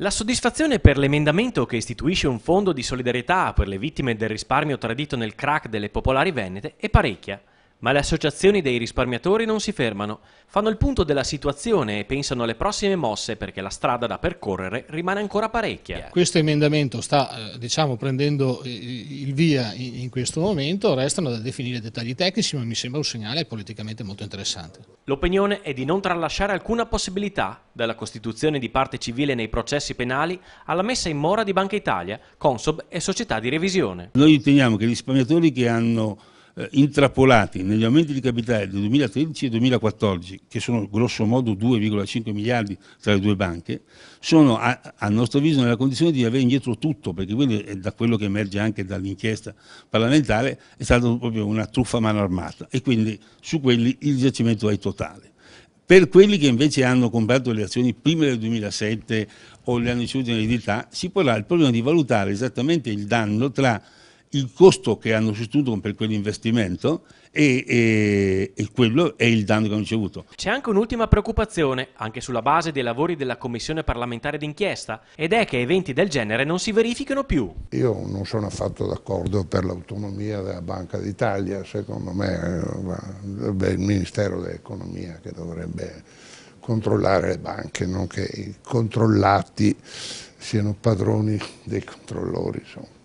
La soddisfazione per l'emendamento che istituisce un fondo di solidarietà per le vittime del risparmio tradito nel crack delle popolari venete è parecchia. Ma le associazioni dei risparmiatori non si fermano, fanno il punto della situazione e pensano alle prossime mosse perché la strada da percorrere rimane ancora parecchia. Questo emendamento sta eh, diciamo, prendendo il via in questo momento, restano da definire dettagli tecnici ma mi sembra un segnale politicamente molto interessante. L'opinione è di non tralasciare alcuna possibilità, dalla costituzione di parte civile nei processi penali alla messa in mora di Banca Italia, Consob e società di revisione. Noi riteniamo che i risparmiatori che hanno eh, intrappolati negli aumenti di capitale del 2013 e 2014, che sono grosso modo 2,5 miliardi tra le due banche, sono a, a, nostro avviso nella condizione di avere indietro tutto, perché quello è da quello che emerge anche dall'inchiesta parlamentare, è stata proprio una truffa mano armata e quindi su quelli il giacimento è totale. Per quelli che invece hanno comprato le azioni prima del 2007 o le hanno ricevute in eredità, si porrà il problema di valutare esattamente il danno tra il costo che hanno sostenuto per quell'investimento e, e, e, quello è il danno che hanno ricevuto. C'è anche un'ultima preoccupazione, anche sulla base dei lavori della Commissione parlamentare d'inchiesta, ed è che eventi del genere non si verifichino più. Io non sono affatto d'accordo per l'autonomia della Banca d'Italia, secondo me eh, è il Ministero dell'Economia che dovrebbe controllare le banche, non che i controllati siano padroni dei controllori. Insomma.